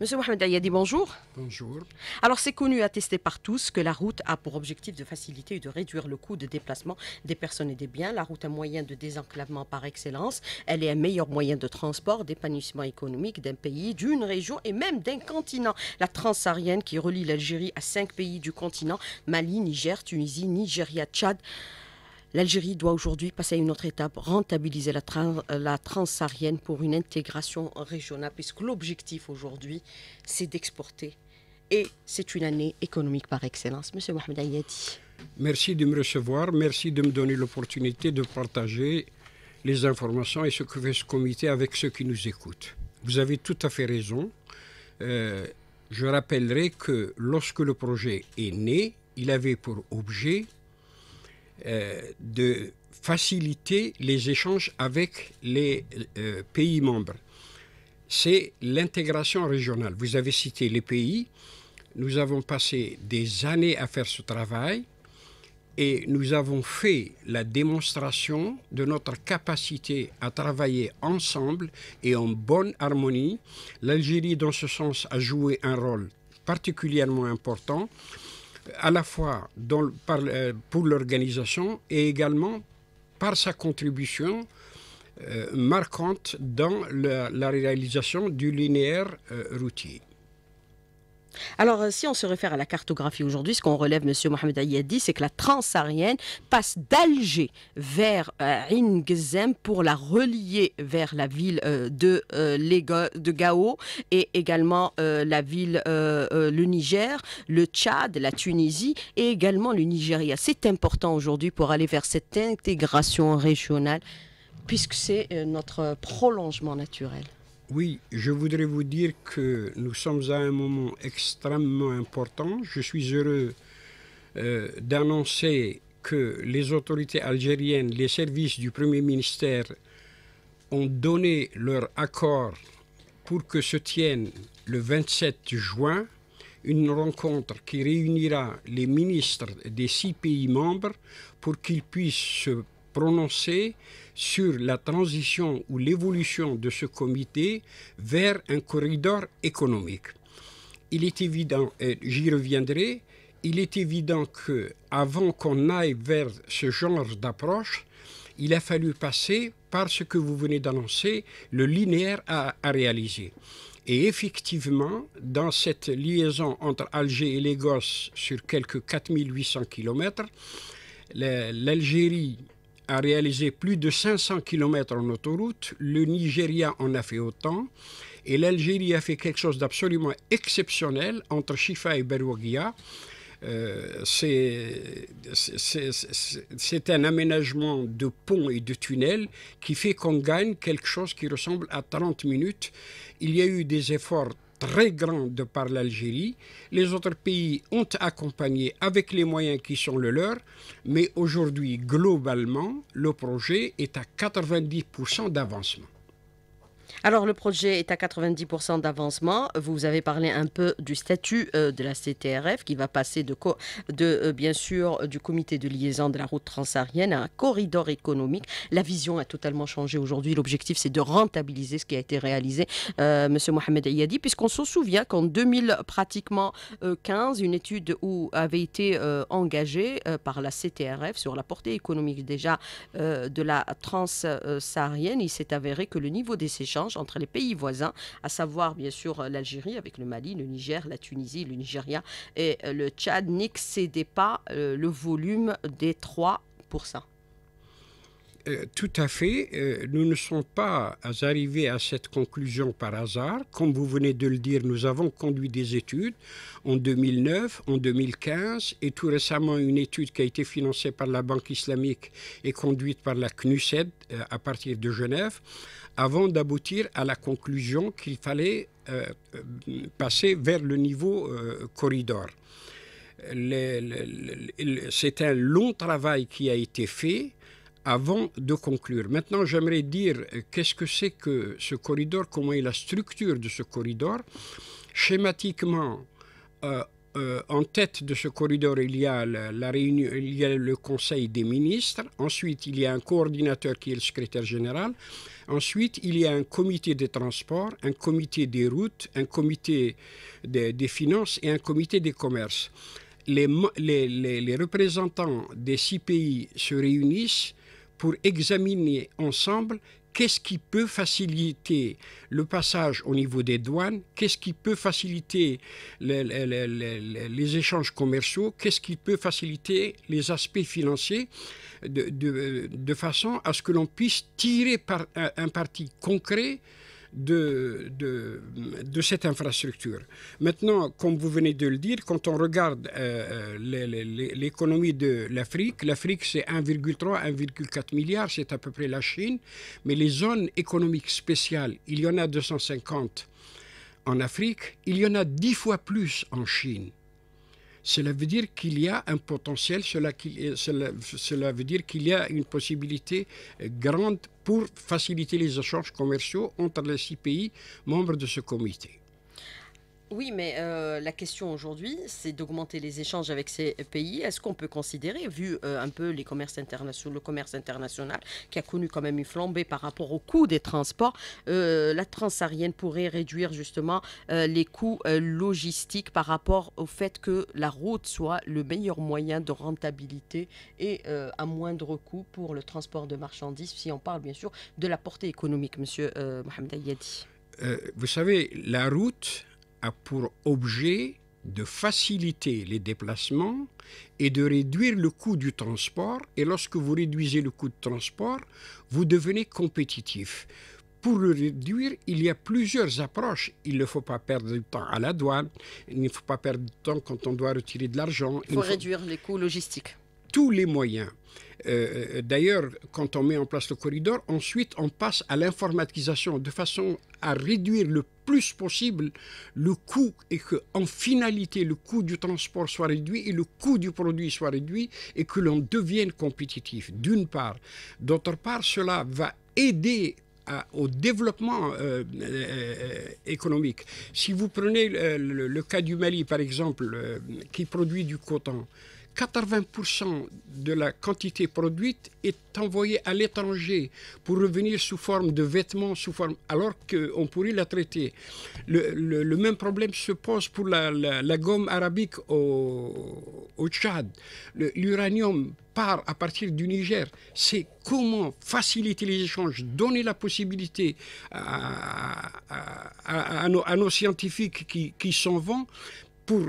Monsieur Mohamed Ayadi, bonjour. Bonjour. Alors, c'est connu, attesté par tous, que la route a pour objectif de faciliter et de réduire le coût de déplacement des personnes et des biens. La route est un moyen de désenclavement par excellence. Elle est un meilleur moyen de transport, d'épanouissement économique d'un pays, d'une région et même d'un continent. La transsaharienne qui relie l'Algérie à cinq pays du continent, Mali, Niger, Tunisie, Nigeria, Tchad. L'Algérie doit aujourd'hui passer à une autre étape, rentabiliser la, trans, euh, la transsaharienne pour une intégration régionale, puisque l'objectif aujourd'hui, c'est d'exporter. Et c'est une année économique par excellence. Monsieur Mohamed Ayadi. Merci de me recevoir, merci de me donner l'opportunité de partager les informations et ce que fait ce comité avec ceux qui nous écoutent. Vous avez tout à fait raison. Euh, je rappellerai que lorsque le projet est né, il avait pour objet euh, de faciliter les échanges avec les euh, pays membres. C'est l'intégration régionale. Vous avez cité les pays. Nous avons passé des années à faire ce travail et nous avons fait la démonstration de notre capacité à travailler ensemble et en bonne harmonie. L'Algérie, dans ce sens, a joué un rôle particulièrement important à la fois dans, euh, pour l'organisation et également par sa contribution euh, marquante dans la, réalisation du linéaire euh, routier. Alors, euh, si on se réfère à la cartographie aujourd'hui, ce qu'on relève, M. Mohamed Ayadi, c'est que la transsaharienne passe d'Alger vers euh, pour la relier vers la ville euh, de, euh, de Gao et également la ville, le Niger, le Tchad, la Tunisie et également le Nigeria. C'est important aujourd'hui pour aller vers cette intégration régionale puisque c'est notre prolongement naturel. Oui, je voudrais vous dire que nous sommes à un moment extrêmement important. Je suis heureux euh, d'annoncer que les autorités algériennes, les services du Premier ministère ont donné leur accord pour que se tienne le 27 juin une rencontre qui réunira les ministres des six pays membres pour qu'ils puissent se prononcée sur la transition ou l'évolution de ce comité vers un corridor économique. Il est évident, j'y reviendrai, il est évident que avant qu'on aille vers ce genre d'approche, il a fallu passer par ce que vous venez d'annoncer, le linéaire à, réaliser. Et effectivement, dans cette liaison entre Alger et Lagos sur quelques 4800 km, l'Algérie a réalisé plus de 500 km en autoroute, le Nigeria en a fait autant, et l'Algérie a fait quelque chose d'absolument exceptionnel entre Chifa et Berouaghia. Euh, c'est un aménagement de ponts et de tunnels qui fait qu'on gagne quelque chose qui ressemble à 30 minutes. Il y a eu des efforts très grande par l'Algérie. Les autres pays ont accompagné avec les moyens qui sont le leur, mais aujourd'hui, globalement, le projet est à 90% d'avancement. Alors le projet est à 90% d'avancement. Vous avez parlé un peu du statut euh, de la CTRF qui va passer de, euh, bien sûr euh, du comité de liaison de la route transsaharienne à un corridor économique. La vision a totalement changé aujourd'hui. L'objectif c'est de rentabiliser ce qui a été réalisé, M. Monsieur Mohamed Ayadi, puisqu'on se souvient qu'en 2000 pratiquement 15, une étude où avait été engagée par la CTRF sur la portée économique déjà de la transsaharienne, il s'est avéré que le niveau des séchants entre les pays voisins, à savoir bien sûr euh, l'Algérie avec le Mali, le Niger, la Tunisie, le Nigeria et euh, le Tchad n'excédait pas euh, le volume des 3%. Euh, tout à fait. Euh, nous ne sommes pas arrivés à cette conclusion par hasard. Comme vous venez de le dire, nous avons conduit des études en 2009, en 2015 et tout récemment une étude qui a été financée par la Banque islamique et conduite par la CNUSED euh, à partir de Genève, avant d'aboutir à la conclusion qu'il fallait passer vers le niveau corridor. C'est un long travail qui a été fait avant de conclure, maintenant j'aimerais dire euh, qu'est-ce que c'est que ce corridor, comment est la structure de ce corridor. Schématiquement, euh, euh, en tête de ce corridor, il y, a la, réunion, il y a le Conseil des ministres. Ensuite, il y a un coordinateur qui est le secrétaire général. Ensuite, il y a un comité des transports, un comité des routes, un comité des, finances et un comité des commerces. Les, les, les, représentants des six pays se réunissent pour examiner ensemble qu'est-ce qui peut faciliter le passage au niveau des douanes, qu'est-ce qui peut faciliter les, échanges commerciaux, qu'est-ce qui peut faciliter les aspects financiers, de, façon à ce que l'on puisse tirer un parti concret de, de, cette infrastructure. Maintenant, comme vous venez de le dire, quand on regarde euh, euh, l'économie de l'Afrique, l'Afrique c'est 1,3, 1,4 milliards c'est à peu près la Chine, mais les zones économiques spéciales, il y en a 250 en Afrique, il y en a 10 fois plus en Chine. Cela veut dire qu'il y a un potentiel, cela, veut dire qu'il y a une possibilité euh, grande pour faciliter les échanges commerciaux entre les six pays membres de ce comité. Oui, mais euh, la question aujourd'hui, c'est d'augmenter les échanges avec ces pays. Est-ce qu'on peut considérer, vu euh, un peu le commerce international, qui a connu quand même une flambée par rapport au coût des transports, euh, la transsaharienne pourrait réduire justement les coûts logistiques par rapport au fait que la route soit le meilleur moyen de rentabilité et à moindre coût pour le transport de marchandises, si on parle bien sûr de la portée économique, Monsieur Mohamed Ayadi. vous savez, la route a pour objet de faciliter les déplacements et de réduire le coût du transport. Et lorsque vous réduisez le coût de transport, vous devenez compétitif. Pour le réduire, il y a plusieurs approches. Il ne faut pas perdre du temps à la douane, il ne faut pas perdre du temps quand on doit retirer de l'argent. Il, faut réduire les coûts logistiques tous les moyens. Euh, euh, d'ailleurs, quand on met en place le corridor, ensuite on passe à l'informatisation de façon à réduire le plus possible le coût et que en finalité le coût du transport soit réduit et le coût du produit soit réduit et que l'on devienne compétitif d'une part. D'autre part, cela va aider au développement euh, économique. Si vous prenez le, cas du Mali, par exemple, qui produit du coton, 80% de la quantité produite est envoyée à l'étranger pour revenir sous forme de vêtements, sous forme, alors qu'on pourrait la traiter. Le, même problème se pose pour la, gomme arabique au, Tchad. L'uranium part à partir du Niger. C'est comment faciliter les échanges, donner la possibilité à, nos, scientifiques qui, qui s'en vont pour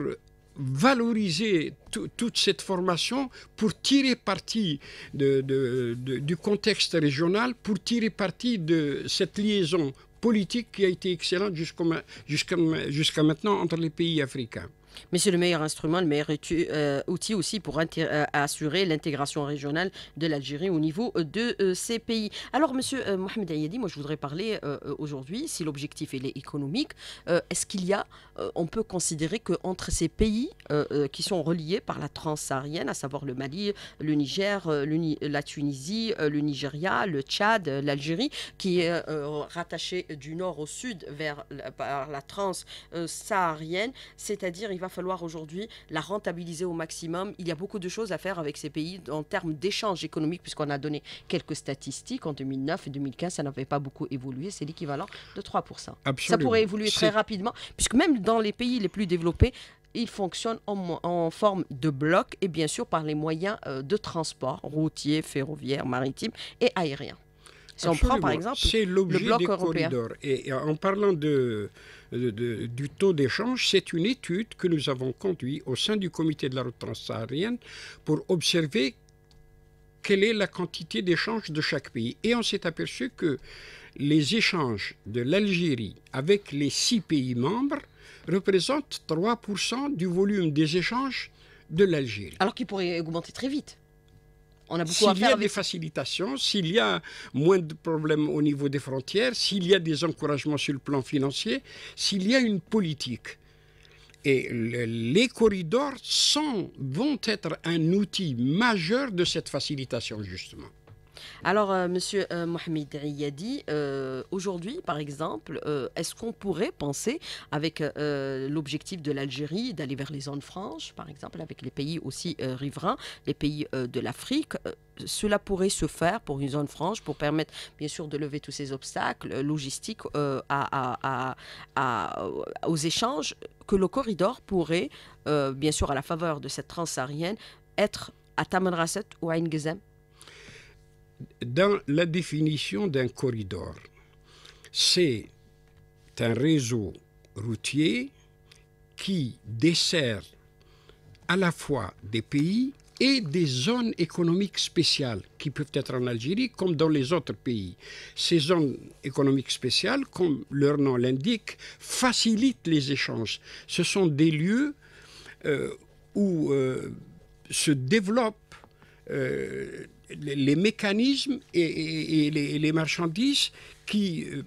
valoriser toute cette formation pour tirer parti de, du contexte régional, pour tirer parti de cette liaison politique qui a été excellente jusqu'à maintenant entre les pays africains. Mais c'est le meilleur instrument, le meilleur outil euh, aussi pour euh, assurer l'intégration régionale de l'Algérie au niveau euh, de ces pays. Alors, monsieur Mohamed Ayadi, moi je voudrais parler aujourd'hui, si l'objectif est économique, est-ce qu'il y a, on peut considérer qu'entre ces pays qui sont reliés par la transsaharienne, à savoir le Mali, le Niger, la Tunisie, le Nigeria, le Tchad, l'Algérie, qui est rattaché du nord au sud vers, par la transsaharienne, c'est-à-dire il va falloir aujourd'hui la rentabiliser au maximum. Il y a beaucoup de choses à faire avec ces pays en termes d'échanges économiques, puisqu'on a donné quelques statistiques. En 2009 et 2015, ça n'avait pas beaucoup évolué. C'est l'équivalent de 3%. Ça pourrait évoluer très rapidement, puisque même dans les pays les plus développés, ils fonctionnent en, en, forme de bloc et bien sûr par les moyens euh, de transport routier, ferroviaire, maritime et aérien. C'est l'objet des Et en parlant de, du taux d'échange, c'est une étude que nous avons conduite au sein du comité de la route transsaharienne pour observer quelle est la quantité d'échanges de chaque pays. Et on s'est aperçu que les échanges de l'Algérie avec les six pays membres représentent 3% du volume des échanges de l'Algérie. Alors qu'il pourrait augmenter très vite. S'il y a des facilitations, s'il y a moins de problèmes au niveau des frontières, s'il y a des encouragements sur le plan financier, s'il y a une politique. Et les corridors vont être un outil majeur de cette facilitation, justement. Alors, M. Euh, Monsieur euh, Mohamed Riyadi, euh, aujourd'hui, par exemple, est-ce qu'on pourrait penser, avec l'objectif de l'Algérie d'aller vers les zones franches, par exemple, avec les pays aussi riverains, les pays de l'Afrique, cela pourrait se faire pour une zone franche, pour permettre bien sûr de lever tous ces obstacles logistiques aux échanges, que le corridor pourrait, bien sûr à la faveur de cette transsaharienne, être à Tamanrasset ou à Ingezem dans la définition d'un corridor, c'est un réseau routier qui dessert à la fois des pays et des zones économiques spéciales qui peuvent être en Algérie comme dans les autres pays. Ces zones économiques spéciales, comme leur nom l'indique, facilitent les échanges. Ce sont des lieux euh, où euh, se développent euh, les mécanismes et, les, marchandises qui, euh,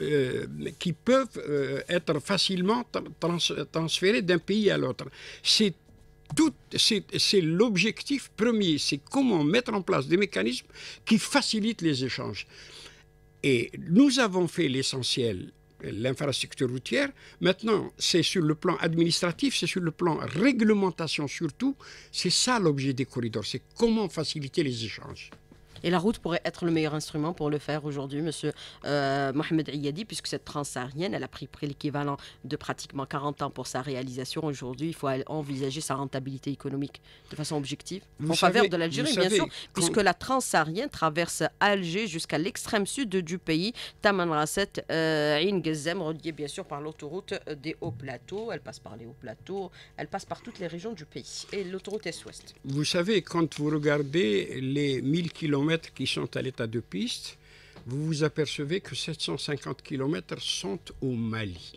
euh, qui peuvent euh, être facilement transférés d'un pays à l'autre. C'est c'est l'objectif premier, c'est comment mettre en place des mécanismes qui facilitent les échanges. Et nous avons fait l'essentiel l'infrastructure routière. Maintenant, c'est sur le plan administratif, c'est sur le plan réglementation surtout. C'est ça l'objet des corridors, c'est comment faciliter les échanges. Et la route pourrait être le meilleur instrument pour le faire aujourd'hui, Monsieur euh, Mohamed Iyadi, puisque cette transsaharienne, elle a pris près l'équivalent de pratiquement 40 ans pour sa réalisation. Aujourd'hui, il faut envisager sa rentabilité économique de façon objective, en faveur de l'Algérie, bien sûr, puisque la transsaharienne traverse Alger jusqu'à l'extrême sud du pays, Taman Rasset, euh, In reliée bien sûr par l'autoroute des Hauts Plateaux. Elle passe par les Hauts Plateaux, elle passe par toutes les régions du pays. Et l'autoroute Est-Ouest. Vous savez, quand vous regardez les 1000 km qui sont à l'état de piste, vous vous apercevez que 750 km sont au Mali,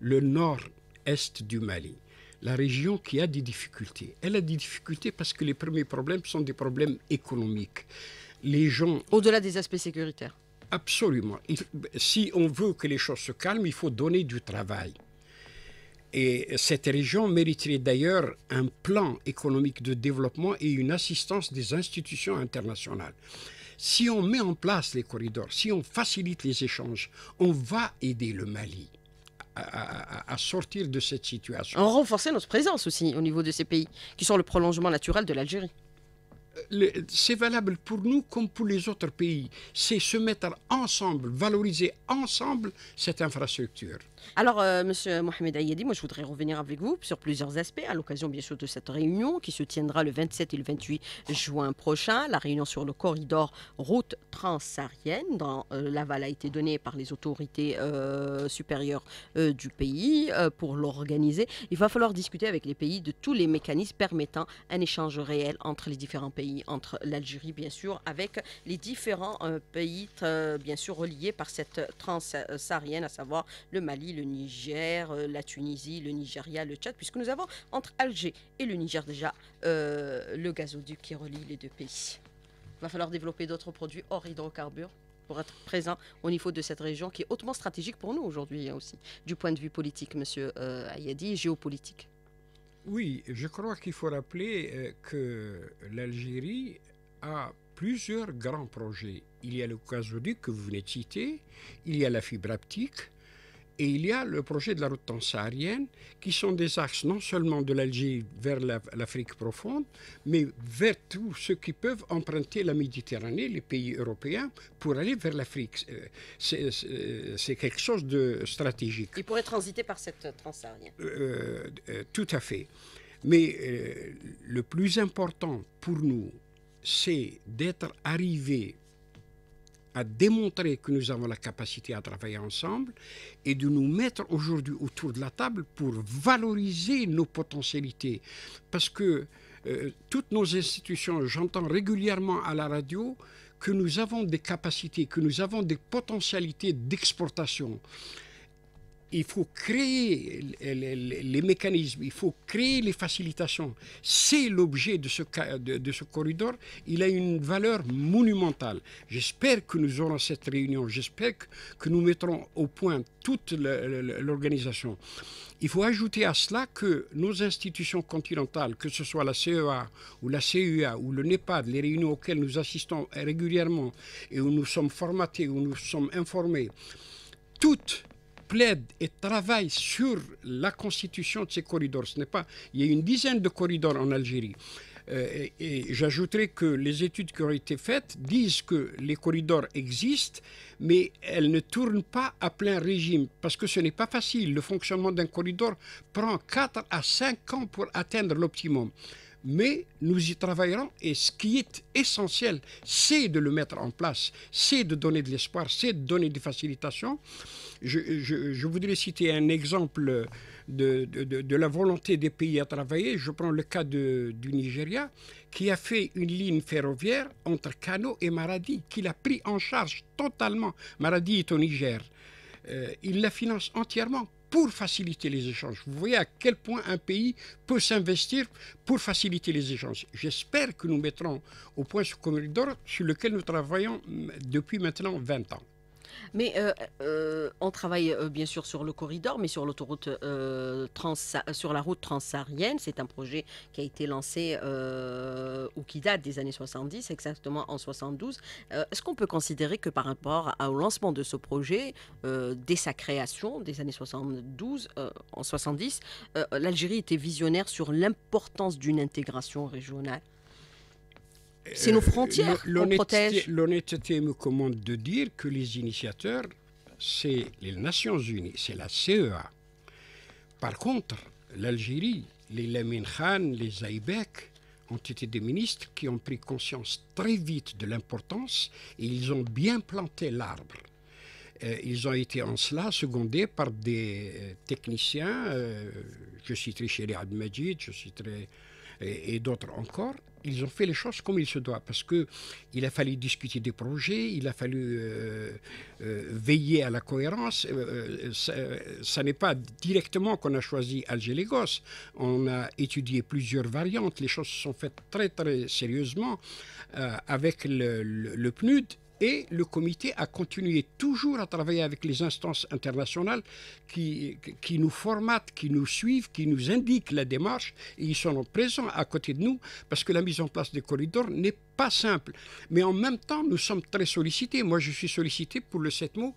le nord-est du Mali, la région qui a des difficultés. Elle a des difficultés parce que les premiers problèmes sont des problèmes économiques. Les gens... Au-delà des aspects sécuritaires Absolument. Si on veut que les choses se calment, il faut donner du travail. Et cette région mériterait d'ailleurs un plan économique de développement et une assistance des institutions internationales. Si on met en place les corridors, si on facilite les échanges, on va aider le Mali. À, sortir de cette situation. En renforcer notre présence aussi au niveau de ces pays, qui sont le prolongement naturel de l'Algérie. Euh, c'est valable pour nous comme pour les autres pays. C'est se mettre ensemble, valoriser ensemble cette infrastructure. Alors, euh, Monsieur Mohamed Ayadi, moi je voudrais revenir avec vous sur plusieurs aspects à l'occasion bien sûr de cette réunion qui se tiendra le 27 et le 28 juin prochain. La réunion sur le corridor route transsaharienne dont euh, l'aval a été donnée par les autorités euh, supérieures du pays pour l'organiser. Il va falloir discuter avec les pays de tous les mécanismes permettant un échange réel entre les différents pays, entre l'Algérie bien sûr, avec les différents pays bien sûr reliés par cette transsaharienne, à savoir le Mali, le Niger, euh, la Tunisie, le Nigeria, le Tchad, puisque nous avons entre Alger et le Niger déjà euh, le gazoduc qui relie les deux pays. Il va falloir développer d'autres produits hors hydrocarbures pour être présent au niveau de cette région qui est hautement stratégique pour nous aujourd'hui hein, aussi, du point de vue politique, Monsieur euh, Ayadi, géopolitique. Oui, je crois qu'il faut rappeler euh, que l'Algérie a plusieurs grands projets. Il y a le gazoduc que vous venez de citer, il y a la fibre optique, et il y a le projet de la route transsaharienne qui sont des axes non seulement de l'Algérie vers l'Afrique profonde, mais vers tous ceux qui peuvent emprunter la Méditerranée, les pays européens, pour aller vers l'Afrique. C'est quelque chose de stratégique. Ils pourraient transiter par cette transsaharienne. Euh, euh, tout à fait. Mais euh, le plus important pour nous, c'est d'être arrivé à démontrer que nous avons la capacité à travailler ensemble et de nous mettre aujourd'hui autour de la table pour valoriser nos potentialités. Parce que euh, toutes nos institutions, j'entends régulièrement à la radio que nous avons des capacités, que nous avons des potentialités d'exportation il faut créer les, mécanismes, il faut créer les facilitations. C'est l'objet de ce, ce corridor. Il a une valeur monumentale. J'espère que nous aurons cette réunion. J'espère que, que nous mettrons au point toute l'organisation. Il faut ajouter à cela que nos institutions continentales, que ce soit la CEA ou la CUA ou le NEPAD, les réunions auxquelles nous assistons régulièrement et où nous sommes formatés, où nous sommes informés, toutes plaide et travaille sur la constitution de ces corridors. Ce n'est pas, il y a une dizaine de corridors en Algérie. Euh, et, et j'ajouterai que les études qui ont été faites disent que les corridors existent, mais elles ne tournent pas à plein régime, parce que ce n'est pas facile. Le fonctionnement d'un corridor prend 4 à 5 ans pour atteindre l'optimum mais nous y travaillerons et ce qui est essentiel, c'est de le mettre en place, c'est de donner de l'espoir, c'est de donner des facilitations. Je, voudrais citer un exemple de, la volonté des pays à travailler. Je prends le cas du Nigeria qui a fait une ligne ferroviaire entre Kano et Maradi, qu'il a pris en charge totalement. Maradi est au Niger. Euh, il la finance entièrement pour faciliter les échanges. Vous voyez à quel point un pays peut s'investir pour faciliter les échanges. J'espère que nous mettrons au point ce corridor d'or sur lequel nous travaillons depuis maintenant 20 ans. Mais euh, euh, on travaille euh, bien sûr sur le corridor, mais sur l'autoroute sur la route transsaharienne, c'est un projet qui a été lancé ou qui date des années 70, exactement en 72. Est-ce qu'on peut considérer que par rapport au lancement de ce projet, dès sa création, des années 72, en 70, l'Algérie était visionnaire sur l'importance d'une intégration régionale c'est nos euh, frontières qu'on protège. L'honnêteté me commande de dire que les initiateurs, c'est les Nations Unies, c'est la CEA. Par contre, l'Algérie, les Lamin Khan, les Zaïbek ont été des ministres qui ont pris conscience très vite de l'importance et ils ont bien planté l'arbre. Euh, ils ont été en cela secondés par des euh, techniciens, je citerai Chéri Admajid, je citerai et d'autres encore, ils ont fait les choses comme il se doit, parce qu'il a fallu discuter des projets, il a fallu euh, euh, veiller à la cohérence. Ce euh, ça, n'est pas directement qu'on a choisi Alger Lagos. On a étudié plusieurs variantes. Les choses se sont faites très très sérieusement avec le PNUD et le comité a continué toujours à travailler avec les instances internationales qui, nous formatent, qui nous suivent, qui nous indiquent la démarche. Et ils sont présents à côté de nous parce que la mise en place des corridors n'est pas simple. Mais en même temps, nous sommes très sollicités. Moi, je suis sollicité pour le CETMO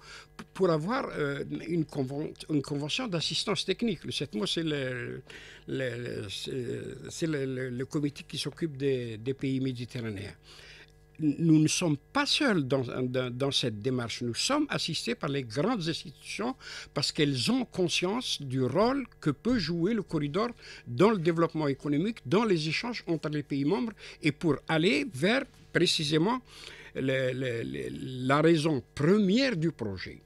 pour avoir euh, une, convention d'assistance technique. Le CETMO, c'est euh, le, comité qui s'occupe des pays méditerranéens nous ne sommes pas seuls dans, cette démarche. Nous sommes assistés par les grandes institutions parce qu'elles ont conscience du rôle que peut jouer le corridor dans le développement économique, dans les échanges entre les pays membres et pour aller vers précisément la raison première du projet.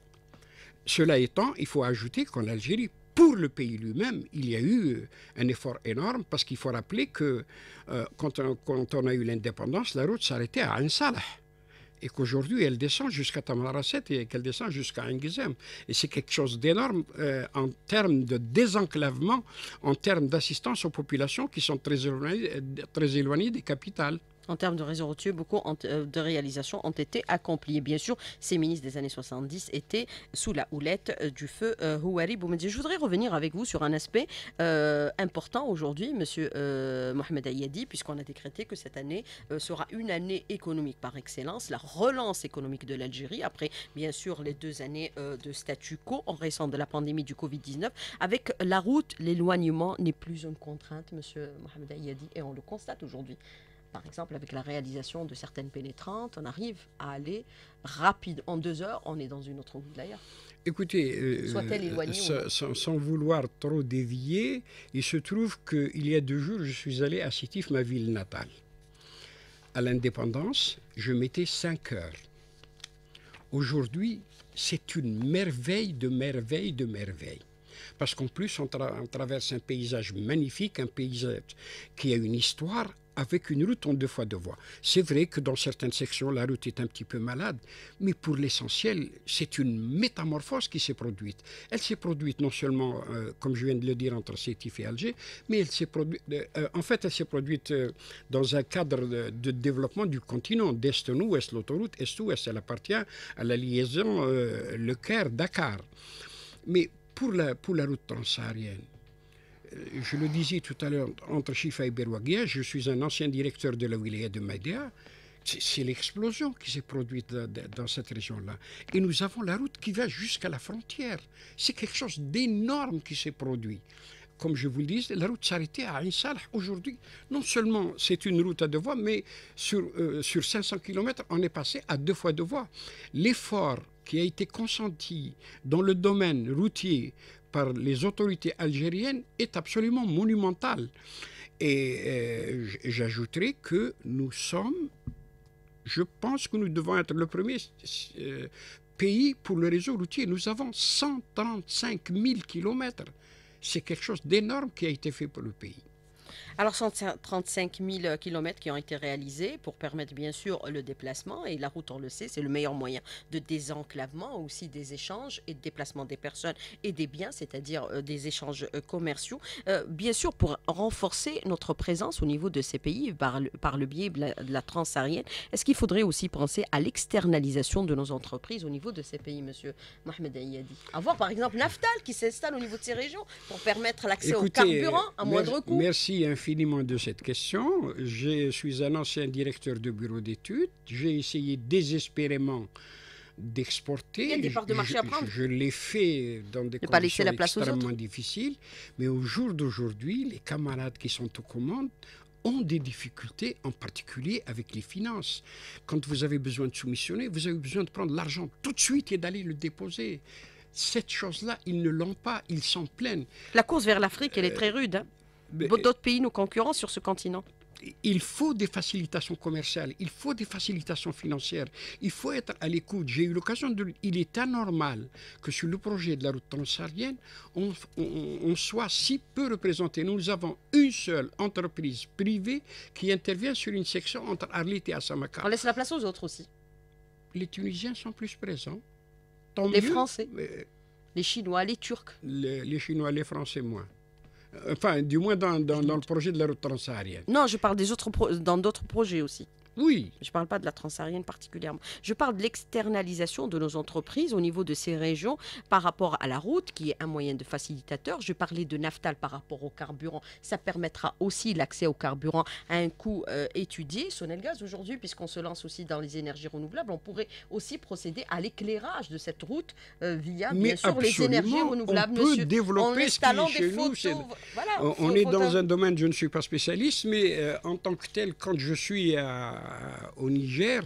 Cela étant, il faut ajouter qu'en Algérie, pour le pays lui-même, il y a eu euh, un effort énorme parce qu'il faut rappeler que euh, quand, on, a eu l'indépendance, la route s'arrêtait à Ansalah. Et qu'aujourd'hui, elle descend jusqu'à Tamarasset et qu'elle descend jusqu'à Anguizem. Et c'est quelque chose d'énorme euh, en termes de désenclavement, en termes d'assistance aux populations qui sont très éloignées des capitales en termes de réseaux routiers, beaucoup euh, de réalisations ont été accomplies. bien sûr, ces ministres des années 70 étaient sous la houlette euh, du feu euh, Houari Boumedi. Je voudrais revenir avec vous sur un aspect important aujourd'hui, M. Mohamed Ayadi, puisqu'on a décrété que cette année sera une année économique par excellence, la relance économique de l'Algérie, après bien sûr les deux années de statu quo en raison de la pandémie du Covid-19. Avec la route, l'éloignement n'est plus une contrainte, M. Mohamed Ayadi, et on le constate aujourd'hui par exemple avec la réalisation de certaines pénétrantes, on arrive à aller rapide. En deux heures, on est dans une autre ville, d'ailleurs. Écoutez, euh, euh, sans, vouloir trop dévier, il se trouve qu'il y a deux jours, je suis allé à Sétif, ma ville natale. À l'indépendance, je mettais cinq heures. Aujourd'hui, c'est une merveille de merveille de merveille. Parce qu'en plus, on, on, traverse un paysage magnifique, un paysage qui a une histoire avec une route en deux fois deux voies. C'est vrai que dans certaines sections, la route est un petit peu malade, mais pour l'essentiel, c'est une métamorphose qui s'est produite. Elle s'est produite non seulement, euh, comme je viens de le dire, entre Sétif et Alger, mais elle s'est produite, euh, euh, en fait, elle s'est produite dans un cadre de, développement du continent, d'est en ouest, l'autoroute est-ouest, elle appartient à la liaison Le Caire-Dakar. Mais pour la, pour la route transsaharienne, euh, je le disais tout à l'heure, entre Chifa et Berwagia, je suis un ancien directeur de la wilaya de Maïdéa. C'est l'explosion qui s'est produite dans cette région-là. Et nous avons la route qui va jusqu'à la frontière. C'est quelque chose d'énorme qui s'est produit. Comme je vous le disais, la route s'arrêtait à Salah aujourd'hui. Non seulement c'est une route à deux voies, mais sur, euh, sur 500 km, on est passé à deux fois deux voies. L'effort qui a été consenti dans le domaine routier par les autorités algériennes est absolument monumental. Et euh, j'ajouterai que nous sommes, je pense que nous devons être le premier euh, pays pour le réseau routier. Nous avons 135 000 kilomètres. C'est quelque chose d'énorme qui a été fait pour le pays. Alors, 135 000 euh, kilomètres qui ont été réalisés pour permettre bien sûr le déplacement. Et la route, on le sait, c'est le meilleur moyen de désenclavement, aussi des échanges et de déplacement des personnes et des biens, c'est-à-dire euh, des échanges euh, commerciaux. bien sûr, pour renforcer notre présence au niveau de ces pays par le, biais de la, de la est-ce qu'il faudrait aussi penser à l'externalisation de nos entreprises au niveau de ces pays, monsieur Mohamed Ayadi Avoir par exemple Naftal qui s'installe au niveau de ces régions pour permettre l'accès au carburant à moindre coût. Merci hein, infiniment de cette question. Je suis un ancien directeur de bureau d'études. J'ai essayé désespérément d'exporter. Il y de marché à prendre. Je, l'ai fait dans des conditions extrêmement difficiles. Mais au jour d'aujourd'hui, les camarades qui sont aux commandes ont des difficultés, en particulier avec les finances. Quand vous avez besoin de soumissionner, vous avez besoin de prendre l'argent tout de suite et d'aller le déposer cette chose-là, ils ne l'ont pas, ils sont pleins. La course vers l'Afrique, elle est très euh, rude. Hein d'autres pays nous concurrents sur ce continent il faut des facilitations commerciales, il faut des facilitations financières, il faut être à l'écoute. J'ai eu l'occasion de. Il est anormal que sur le projet de la route transsaharienne, on, soit si peu représenté. Nous avons une seule entreprise privée qui intervient sur une section entre Arlit et Assamaka. On laisse la place aux autres aussi. Les Tunisiens sont plus présents. les Français, les Chinois, les Turcs. les Chinois, les Français moins. Enfin, du moins dans, dans, dans le projet de la route transsaharienne. Non, je parle des autres dans d'autres projets aussi. Oui. Je ne parle pas de la transsaharienne particulièrement. Je parle de l'externalisation de nos entreprises au niveau de ces régions par rapport à la route, qui est un moyen de facilitateur. Je parlais de naftal par rapport au carburant. Ça permettra aussi l'accès au carburant à un coût euh, étudié. Sonelgaz, aujourd'hui, puisqu'on se lance aussi dans les énergies renouvelables, on pourrait aussi procéder à l'éclairage de cette route euh, via, Mais bien sûr, les énergies renouvelables. On peut développer est chez on, est dans un domaine, je ne suis pas spécialiste, mais euh, en tant que tel, quand je suis à au Niger,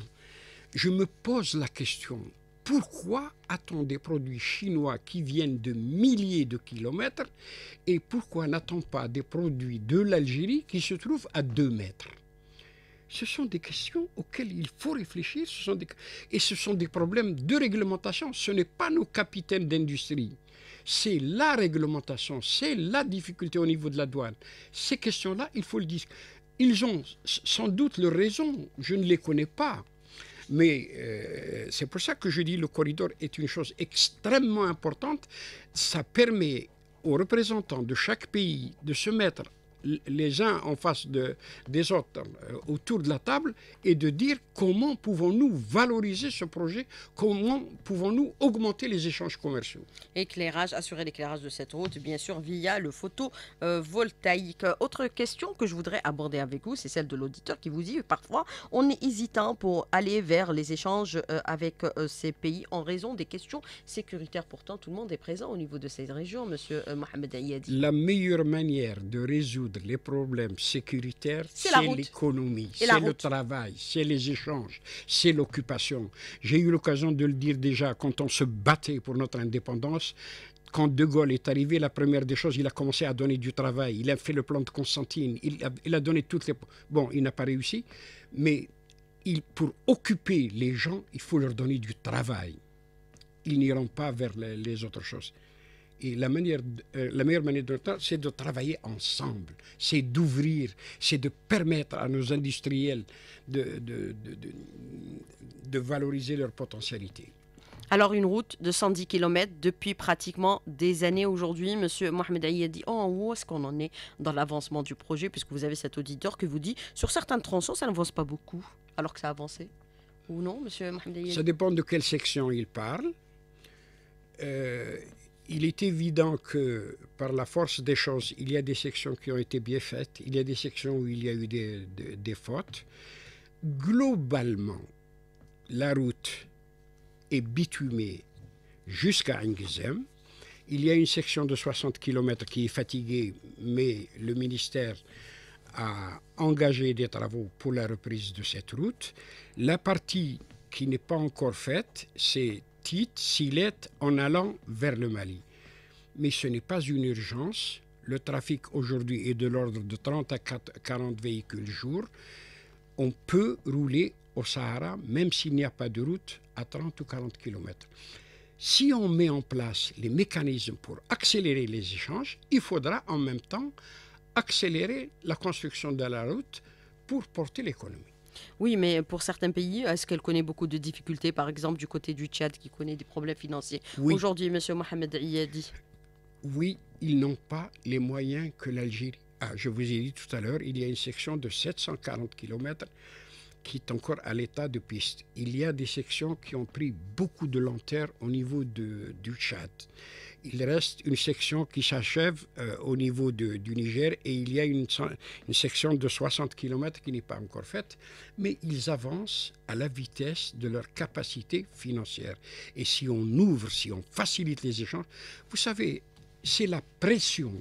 je me pose la question, pourquoi a-t-on des produits chinois qui viennent de milliers de kilomètres et pourquoi n'a-t-on pas des produits de l'Algérie qui se trouvent à 2 mètres ce sont des questions auxquelles il faut réfléchir, et ce sont des problèmes de réglementation. Ce n'est pas nos capitaines d'industrie, c'est la réglementation, c'est la difficulté au niveau de la douane. Ces questions-là, il faut le dire. Ils ont sans doute leur raison, je ne les connais pas. Mais euh, c'est pour ça que je dis le corridor est une chose extrêmement importante. Ça permet aux représentants de chaque pays de se mettre les gens en face de, des autres euh, autour de la table et de dire comment pouvons-nous valoriser ce projet, comment pouvons-nous augmenter les échanges commerciaux. Éclairage, assurer l'éclairage de cette route, bien sûr, via le photovoltaïque. Euh, voltaïque. Autre question que je voudrais aborder avec vous, c'est celle de l'auditeur qui vous dit parfois on est hésitant pour aller vers les échanges euh, avec ces pays en raison des questions sécuritaires. Pourtant, tout le monde est présent au niveau de ces régions, Monsieur Mohamed Ayadi. La meilleure manière de résoudre les problèmes sécuritaires, c'est l'économie, c'est le travail, c'est les échanges, c'est l'occupation. J'ai eu l'occasion de le dire déjà quand on se battait pour notre indépendance. Quand De Gaulle est arrivé, la première des choses, il a commencé à donner du travail. Il a fait le plan de Constantine. Il a, donné toutes les. Bon, il n'a pas réussi, mais il, pour occuper les gens, il faut leur donner du travail. Ils n'iront pas vers les autres choses. Et la, manière, euh, la meilleure manière de le faire, c'est de travailler ensemble, c'est d'ouvrir, c'est de permettre à nos industriels de, de, valoriser leur potentialité. Alors une route de 110 km depuis pratiquement des années aujourd'hui. Monsieur Mohamed Ali a dit oh, où est-ce qu'on en est dans l'avancement du projet Puisque vous avez cet auditeur qui vous dit sur certains tronçons ça n'avance pas beaucoup alors que ça a avancé. Ou non, monsieur Mohamed Ali Ça dépend de quelle section il parle. Euh, il est évident que par la force des choses, il y a des sections qui ont été bien faites, il y a des sections où il y a eu des, des, fautes. Globalement, la route est bitumée jusqu'à Anguizem. Il y a une section de 60 km qui est fatiguée, mais le ministère a engagé des travaux pour la reprise de cette route. La partie qui n'est pas encore faite, c'est s'il est en allant vers le Mali. Mais ce n'est pas une urgence. Le trafic aujourd'hui est de l'ordre de 30 à 40 véhicules jour. On peut rouler au Sahara, même s'il n'y a pas de route, à 30 ou 40 km. Si on met en place les mécanismes pour accélérer les échanges, il faudra en même temps accélérer la construction de la route pour porter l'économie. Oui, mais pour certains pays, est-ce qu'elle connaît beaucoup de difficultés, par exemple du côté du Tchad qui connaît des problèmes financiers Aujourd'hui, M. Mohamed dit Oui, ils n'ont pas les moyens que l'Algérie a. Je vous ai dit tout à l'heure, il y a une section de 740 km qui est encore à l'état de piste. Il y a des sections qui ont pris beaucoup de lenteur au niveau du Tchad il reste une section qui s'achève euh, au niveau du Niger et il y a une, section de 60 km qui n'est pas encore faite, mais ils avancent à la vitesse de leur capacité financière. Et si on ouvre, si on facilite les échanges, vous savez, c'est la pression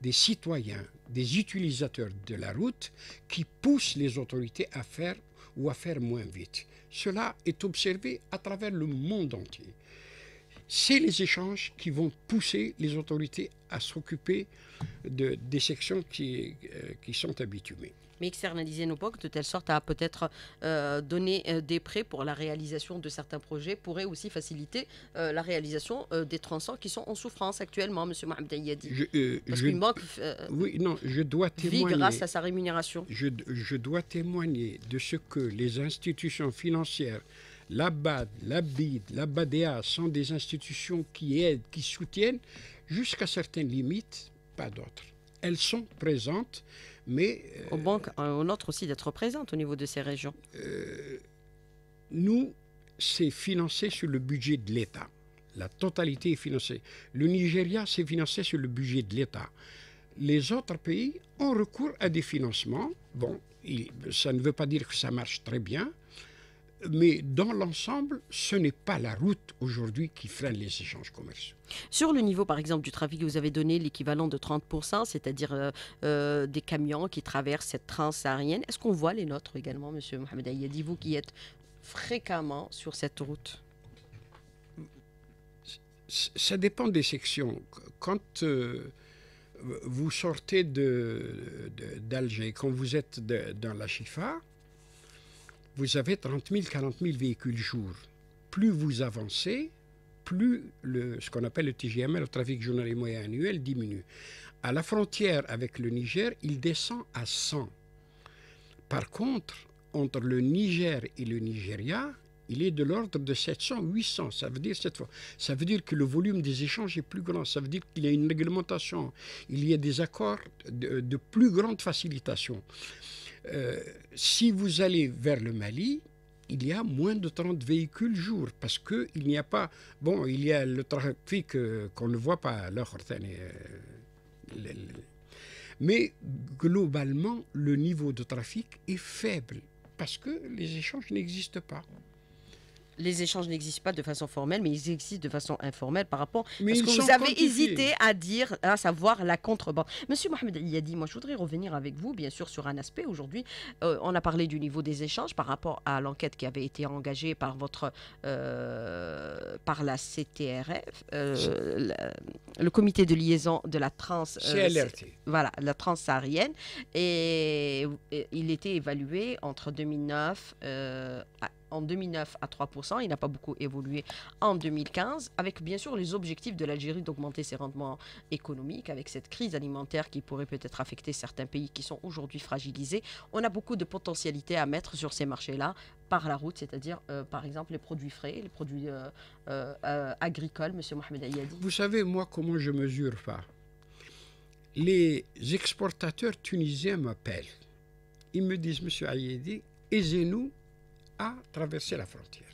des citoyens, des utilisateurs de la route qui pousse les autorités à faire ou à faire moins vite. Cela est observé à travers le monde entier c'est les échanges qui vont pousser les autorités à s'occuper de, des sections qui, euh, qui sont habituées. Mais externaliser nos banques de telle sorte à peut-être euh, donner euh, des prêts pour la réalisation de certains projets pourrait aussi faciliter la réalisation des tronçons qui sont en souffrance actuellement, M. Mohamed Ayadi. Parce qu'une banque oui, non, je dois témoigner, vit grâce à sa rémunération. Je, je dois témoigner de ce que les institutions financières l'ABAD, l'ABID, l'ABADEA sont des institutions qui aident, qui soutiennent jusqu'à certaines limites, pas d'autres. Elles sont présentes, mais... Euh, Aux banques, on euh, aussi d'être présentes au niveau de ces régions. Euh, nous, c'est financé sur le budget de l'État. La totalité est financée. Le Nigeria, c'est financé sur le budget de l'État. Les autres pays ont recours à des financements. Bon, ça ne veut pas dire que ça marche très bien, mais dans l'ensemble, ce n'est pas la route aujourd'hui qui freine les échanges commerciaux. Sur le niveau, par exemple, du trafic, vous avez donné l'équivalent de 30%, c'est-à-dire euh, euh, des camions qui traversent cette transsaharienne. Est-ce qu'on voit les nôtres également, M. Mohamed Ayadi, vous qui êtes fréquemment sur cette route Ça dépend des sections. Quand euh, vous sortez d'Alger, de, d'Alger, quand vous êtes dans la Chifa, vous avez 30 000, 40 000 véhicules jour. Plus vous avancez, plus le, ce qu'on appelle le TGM, le trafic journalier moyen annuel, diminue. À la frontière avec le Niger, il descend à 100. Par contre, entre le Niger et le Nigeria, il est de l'ordre de 700, 800, ça veut dire cette fois. Ça veut dire que le volume des échanges est plus grand, ça veut dire qu'il y a une réglementation, il y a des accords de, de plus grande facilitation. Euh, si vous allez vers le Mali, il y a moins de 30 véhicules jour parce qu'il n'y a pas. Bon, il y a le trafic euh, qu'on ne voit pas à euh, l'heure. Mais globalement, le niveau de trafic est faible parce que les échanges n'existent pas les échanges n'existent pas de façon formelle, mais ils existent de façon informelle par rapport. Mais parce que vous avez hésité à dire, à savoir la contrebande. Monsieur Mohamed Yadi, moi je voudrais revenir avec vous, bien sûr, sur un aspect. Aujourd'hui, euh, on a parlé du niveau des échanges par rapport à l'enquête qui avait été engagée par votre, euh, par la CTRF, euh, le comité de liaison de la trans, voilà, la transsaharienne, et, il était évalué entre 2009 à en 2009 à 3%. Il n'a pas beaucoup évolué en 2015, avec bien sûr les objectifs de l'Algérie d'augmenter ses rendements économiques, avec cette crise alimentaire qui pourrait peut-être affecter certains pays qui sont aujourd'hui fragilisés. On a beaucoup de potentialités à mettre sur ces marchés-là par la route, c'est-à-dire euh, par exemple les produits frais, les produits euh, euh, agricoles, Monsieur Mohamed Ayadi. Vous savez, moi, comment je mesure pas Les exportateurs tunisiens m'appellent. Ils me disent, Monsieur Ayadi, aisez-nous à traverser la frontière.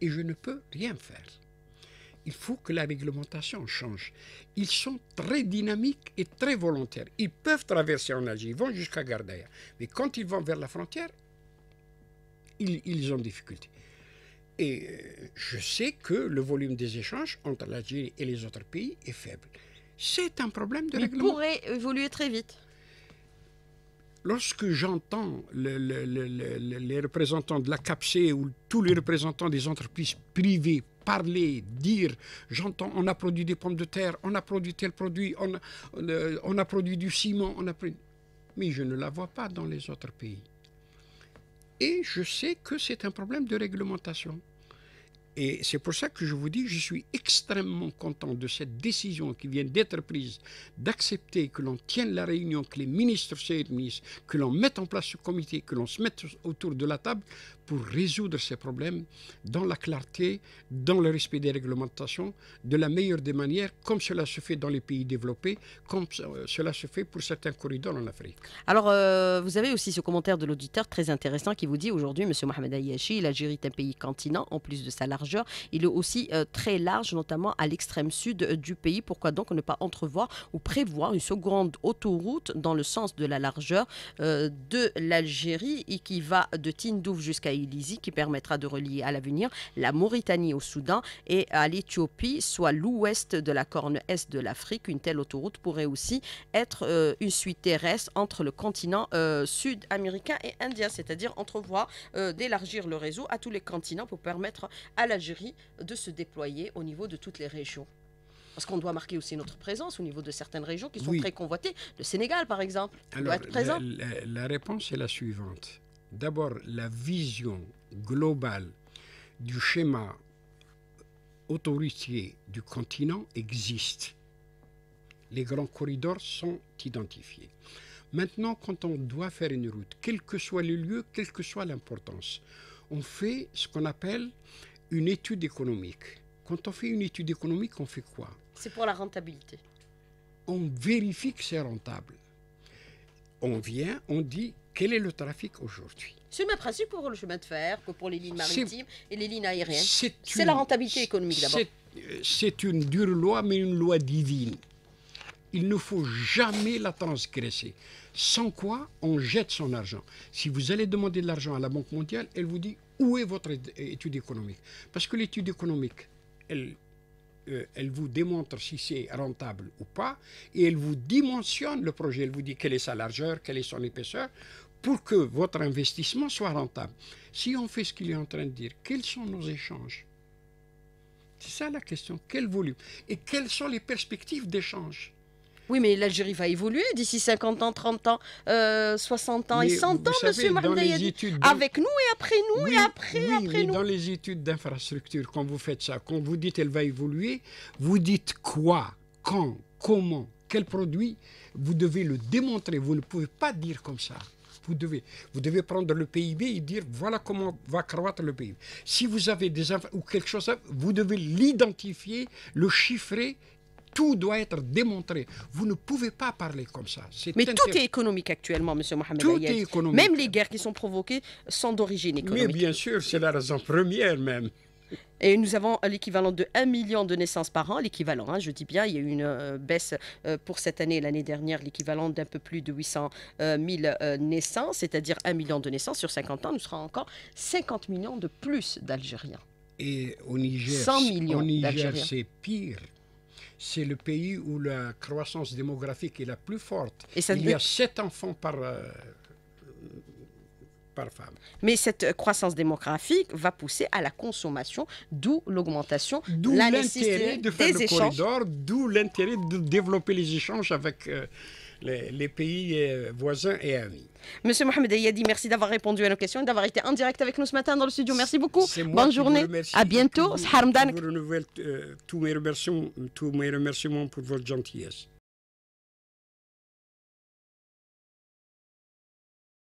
Et je ne peux rien faire. Il faut que la réglementation change. Ils sont très dynamiques et très volontaires. Ils peuvent traverser en Algérie, ils vont jusqu'à Gardaïa. Mais quand ils vont vers la frontière, ils, ont des difficultés. Et euh, je sais que le volume des échanges entre l'Algérie et les autres pays est faible. C'est un problème de règlement. Il pourrait évoluer très vite lorsque j'entends les représentants de la CAPC ou tous les représentants des entreprises privées parler, dire, j'entends, on a produit des pommes de terre, on a produit tel produit, on a, euh, on a produit du ciment, on a produit... Mais je ne la vois pas dans les autres pays. Et je sais que c'est un problème de réglementation. Et c'est pour ça que je vous dis, je suis extrêmement content de cette décision qui vient d'être prise, d'accepter que l'on tienne la réunion, que les ministres se réunissent, que l'on mette en place ce comité, que l'on se mette autour de la table pour résoudre ces problèmes dans la clarté, dans le respect des réglementations, de la meilleure des manières, comme cela se fait dans les pays développés, comme euh, cela se fait pour certains corridors en Afrique. Alors, euh, vous avez aussi ce commentaire de l'auditeur très intéressant qui vous dit aujourd'hui, M. Mohamed Ayashi, l'Algérie est un pays continent, en plus de sa largeur, il est aussi euh, très large, notamment à l'extrême sud du pays. Pourquoi donc ne pas entrevoir ou prévoir une seconde autoroute dans le sens de la largeur de l'Algérie et qui va de Tindouf jusqu'à Ilisie qui permettra de relier à l'avenir la Mauritanie au Soudan et à l'Éthiopie, soit l'ouest de la corne est de l'Afrique. Une telle autoroute pourrait aussi être euh, une suite terrestre entre le continent euh, sud-américain et indien, c'est-à-dire entrevoir euh, d'élargir le réseau à tous les continents pour permettre à l'Algérie de se déployer au niveau de toutes les régions parce qu'on doit marquer aussi notre présence au niveau de certaines régions qui sont très convoitées. Le Sénégal, par exemple, doit être présent. la réponse est la suivante d'abord la vision globale du schéma autoroutier du continent existe. Les grands corridors sont identifiés. Maintenant, quand on doit faire une route, quel que soit le lieu, quelle que soit l'importance, on fait ce qu'on appelle une étude économique. Quand on fait une étude économique, on fait quoi C'est pour la rentabilité. On vérifie que c'est rentable. On vient, on dit quel est le trafic aujourd'hui C'est le même principe pour le chemin de fer que pour les lignes maritimes et les lignes aériennes. C'est la rentabilité économique d'abord. Euh, c'est une dure loi, mais une loi divine. Il ne faut jamais la transgresser. Sans quoi, on jette son argent. Si vous allez demander de l'argent à la Banque mondiale, elle vous dit où est votre étude économique. Parce que l'étude économique, elle, euh, elle vous démontre si c'est rentable ou pas, et elle vous dimensionne le projet. Elle vous dit quelle est sa largeur, quelle est son épaisseur, pour que votre investissement soit rentable. Si on fait ce qu'il est en train de dire, quels sont nos échanges C'est ça la question. Quel volume Et quelles sont les perspectives d'échange oui, mais l'Algérie va évoluer d'ici 50 ans, 30 ans, 60 euh, ans et 100 ans, M. monsieur Avec nous et après nous et après, oui, mais Dans les études d'infrastructure, quand vous faites ça, quand vous dites elle va évoluer, vous dites quoi, quand, comment, quel produit, vous devez le démontrer. Vous ne pouvez pas dire comme ça vous devez. Vous devez prendre le PIB et dire voilà comment va croître le PIB. Si vous avez des ou quelque chose, vous devez l'identifier, le chiffrer. Tout doit être démontré. Vous ne pouvez pas parler comme ça. Mais tout est économique actuellement, M. Mohamed Tout est économique. Même les guerres qui sont provoquées sont d'origine économique. Mais bien sûr, c'est la raison première même. Et nous avons l'équivalent de 1 million de naissances par an, l'équivalent, hein, je dis bien, il y a eu une euh, baisse euh, pour cette année l'année dernière, l'équivalent d'un peu plus de 800 000 euh, naissances, c'est-à-dire 1 million de naissances sur 50 ans, nous serons encore 50 millions de plus d'Algériens. Et au Niger, millions c'est pire. C'est le pays où la croissance démographique est la plus forte. il y a 7 enfants par mais cette croissance démographique va pousser à la consommation, d'où l'augmentation, d'où l'intérêt de faire des le échanges. corridor, d'où l'intérêt de développer les échanges avec euh, les, pays euh, voisins et amis. Monsieur Mohamed Ayadi, merci d'avoir répondu à nos questions et d'avoir été en direct avec nous ce matin dans le studio. Merci beaucoup. Bonne journée. À bientôt. Je vous renouvelle tous mes remerciements pour votre gentillesse.